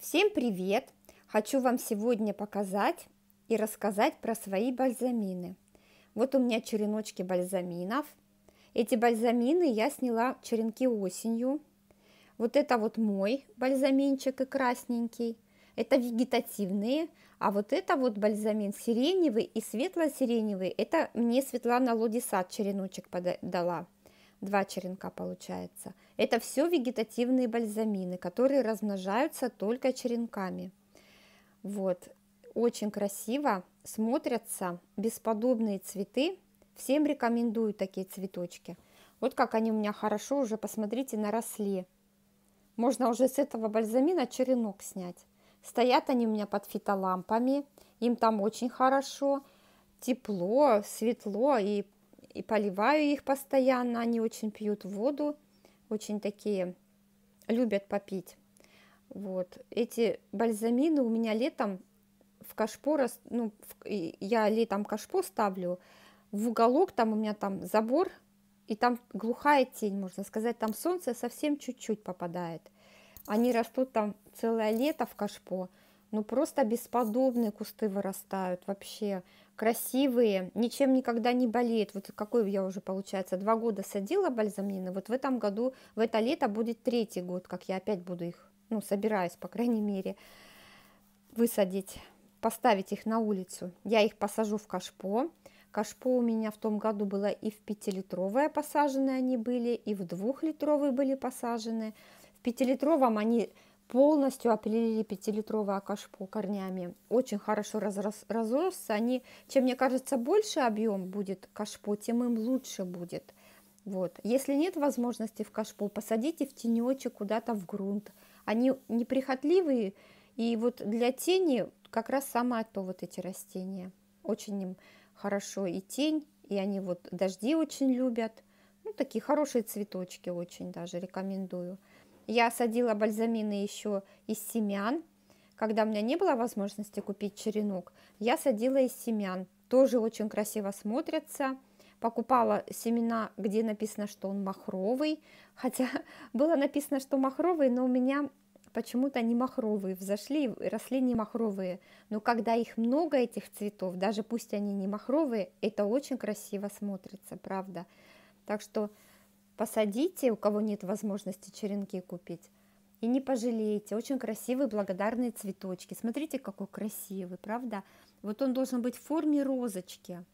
Всем привет! Хочу вам сегодня показать и рассказать про свои бальзамины. Вот у меня череночки бальзаминов. Эти бальзамины я сняла черенки осенью. Вот это вот мой бальзаминчик и красненький. Это вегетативные, а вот это вот бальзамин сиреневый и светло-сиреневый. Это мне Светлана Лодисад череночек подала два черенка получается. Это все вегетативные бальзамины, которые размножаются только черенками. Вот, очень красиво смотрятся бесподобные цветы. Всем рекомендую такие цветочки. Вот как они у меня хорошо уже, посмотрите, наросли. Можно уже с этого бальзамина черенок снять. Стоят они у меня под фитолампами, им там очень хорошо, тепло, светло и и поливаю их постоянно, они очень пьют воду, очень такие любят попить. Вот. Эти бальзамины у меня летом в кашпо, ну, в... я летом кашпо ставлю, в уголок там у меня там забор, и там глухая тень, можно сказать, там солнце совсем чуть-чуть попадает. Они растут там целое лето в кашпо, ну просто бесподобные кусты вырастают вообще красивые, ничем никогда не болеет. Вот какой я уже, получается, два года садила бальзамины. Вот в этом году, в это лето будет третий год, как я опять буду их, ну, собираюсь, по крайней мере, высадить, поставить их на улицу. Я их посажу в кашпо. Кашпо у меня в том году было и в пятилитровое литровое посажены они были, и в двухлитровые были посажены. В пятилитровом они полностью опилили 5-литровое кашпо корнями. Очень хорошо разрос, разросся. Они, чем, мне кажется, больше объем будет кашпо, тем им лучше будет. Вот. Если нет возможности в кашпо, посадите в тенечек куда-то в грунт. Они неприхотливые, и вот для тени как раз самое то вот эти растения. Очень им хорошо и тень, и они вот дожди очень любят. Ну, такие хорошие цветочки очень даже рекомендую. Я садила бальзамины еще из семян, когда у меня не было возможности купить черенок, я садила из семян. Тоже очень красиво смотрятся. Покупала семена, где написано, что он махровый. Хотя было написано, что махровый, но у меня почему-то не махровые взошли, росли не махровые. Но когда их много, этих цветов, даже пусть они не махровые, это очень красиво смотрится, правда. Так что посадите, у кого нет возможности черенки купить, и не пожалеете. Очень красивые благодарные цветочки. Смотрите, какой красивый, правда? Вот он должен быть в форме розочки.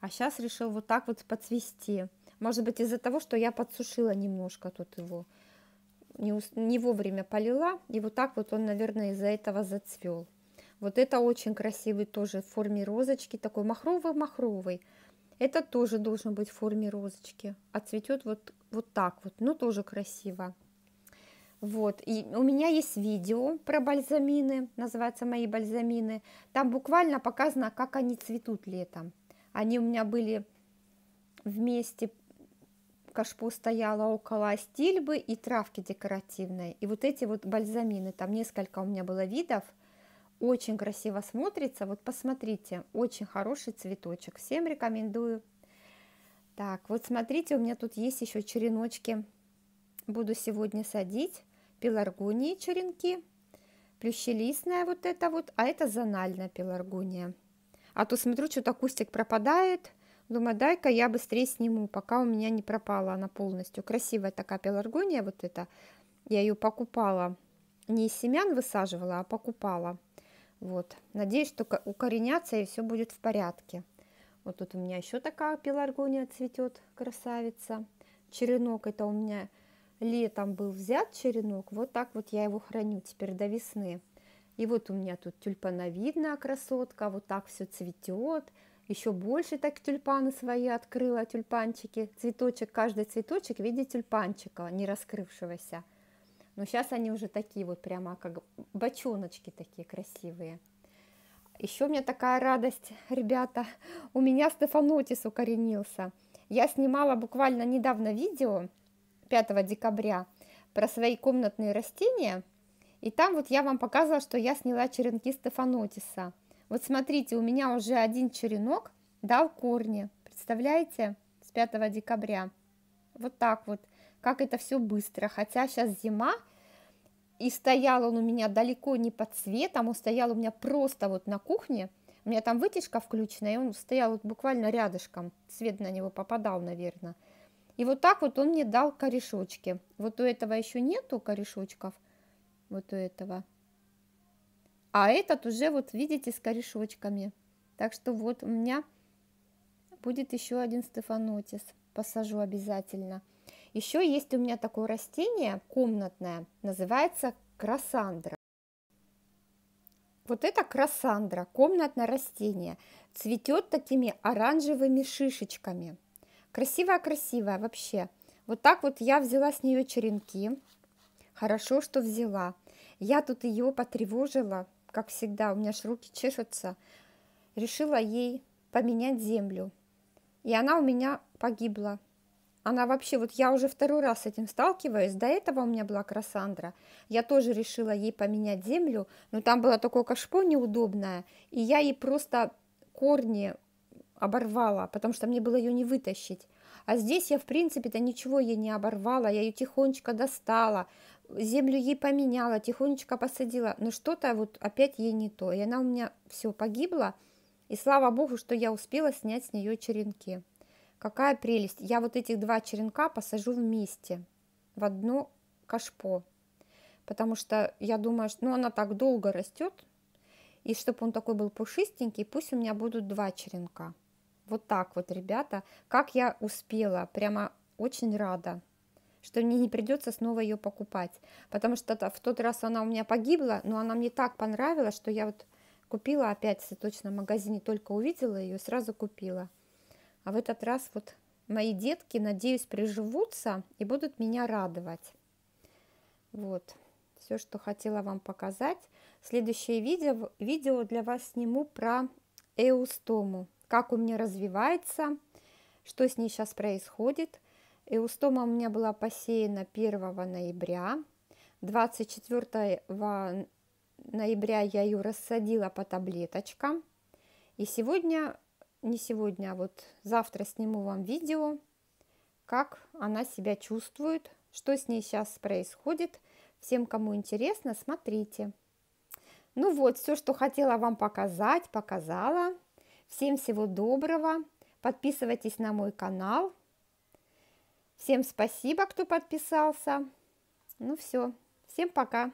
А сейчас решил вот так вот подцвести. Может быть, из-за того, что я подсушила немножко тут его. Не, не вовремя полила. И вот так вот он, наверное, из-за этого зацвел. Вот это очень красивый тоже в форме розочки. Такой махровый-махровый. Это тоже должен быть в форме розочки. А цветет вот вот так вот, ну тоже красиво. Вот, и у меня есть видео про бальзамины, называется «Мои бальзамины». Там буквально показано, как они цветут летом. Они у меня были вместе, кашпо стояла около стильбы и травки декоративной. И вот эти вот бальзамины, там несколько у меня было видов, очень красиво смотрится. Вот посмотрите, очень хороший цветочек. Всем рекомендую. Так, вот смотрите, у меня тут есть еще череночки. Буду сегодня садить пеларгонии черенки, плющелистная вот это вот, а это зональная пеларгония. А то смотрю, что-то кустик пропадает, думаю, дай-ка я быстрее сниму, пока у меня не пропала она полностью. Красивая такая пеларгония вот эта, я ее покупала, не из семян высаживала, а покупала. Вот, надеюсь, что укоренятся и все будет в порядке. Вот тут у меня еще такая пеларгония цветет, красавица. Черенок это у меня летом был взят черенок, вот так вот я его храню теперь до весны. И вот у меня тут тюльпановидная красотка, вот так все цветет. Еще больше так тюльпаны свои открыла, тюльпанчики. Цветочек, каждый цветочек в виде тюльпанчика, не раскрывшегося. Но сейчас они уже такие вот прямо как бочоночки такие красивые. Еще у меня такая радость, ребята, у меня Стефанотис укоренился. Я снимала буквально недавно видео 5 декабря про свои комнатные растения, и там вот я вам показывала, что я сняла черенки Стефанотиса. Вот смотрите, у меня уже один черенок дал корни, представляете, с 5 декабря. Вот так вот, как это все быстро, хотя сейчас зима, и стоял он у меня далеко не под светом, он стоял у меня просто вот на кухне, у меня там вытяжка включена, и он стоял вот буквально рядышком, свет на него попадал, наверное. И вот так вот он мне дал корешочки. Вот у этого еще нету корешочков, вот у этого. А этот уже, вот видите, с корешочками. Так что вот у меня будет еще один стефанотис. Посажу обязательно. Еще есть у меня такое растение комнатное, называется красандра. Вот это красандра, комнатное растение. Цветет такими оранжевыми шишечками. Красивая-красивая вообще. Вот так вот я взяла с нее черенки. Хорошо, что взяла. Я тут ее потревожила, как всегда, у меня ж руки чешутся. Решила ей поменять землю. И она у меня погибла она вообще, вот я уже второй раз с этим сталкиваюсь. До этого у меня была кроссандра Я тоже решила ей поменять землю, но там было такое кашпо неудобное, и я ей просто корни оборвала, потому что мне было ее не вытащить. А здесь я, в принципе-то, ничего ей не оборвала, я ее тихонечко достала, землю ей поменяла, тихонечко посадила, но что-то вот опять ей не то, и она у меня все погибла, и слава богу, что я успела снять с нее черенки. Какая прелесть! Я вот этих два черенка посажу вместе в одно кашпо, потому что я думаю, что ну, она так долго растет, и чтобы он такой был пушистенький, пусть у меня будут два черенка. Вот так вот, ребята, как я успела, прямо очень рада, что мне не придется снова ее покупать, потому что в тот раз она у меня погибла, но она мне так понравилась, что я вот купила опять в цветочном магазине, только увидела ее, сразу купила – а в этот раз вот мои детки, надеюсь, приживутся и будут меня радовать. Вот, все, что хотела вам показать. Следующее видео, видео для вас сниму про эустому. Как у меня развивается, что с ней сейчас происходит. Эустома у меня была посеяна 1 ноября. 24 ноября я ее рассадила по таблеточкам. И сегодня не сегодня, а вот завтра сниму вам видео, как она себя чувствует, что с ней сейчас происходит. Всем, кому интересно, смотрите. Ну вот, все, что хотела вам показать, показала. Всем всего доброго. Подписывайтесь на мой канал. Всем спасибо, кто подписался. Ну все, всем пока.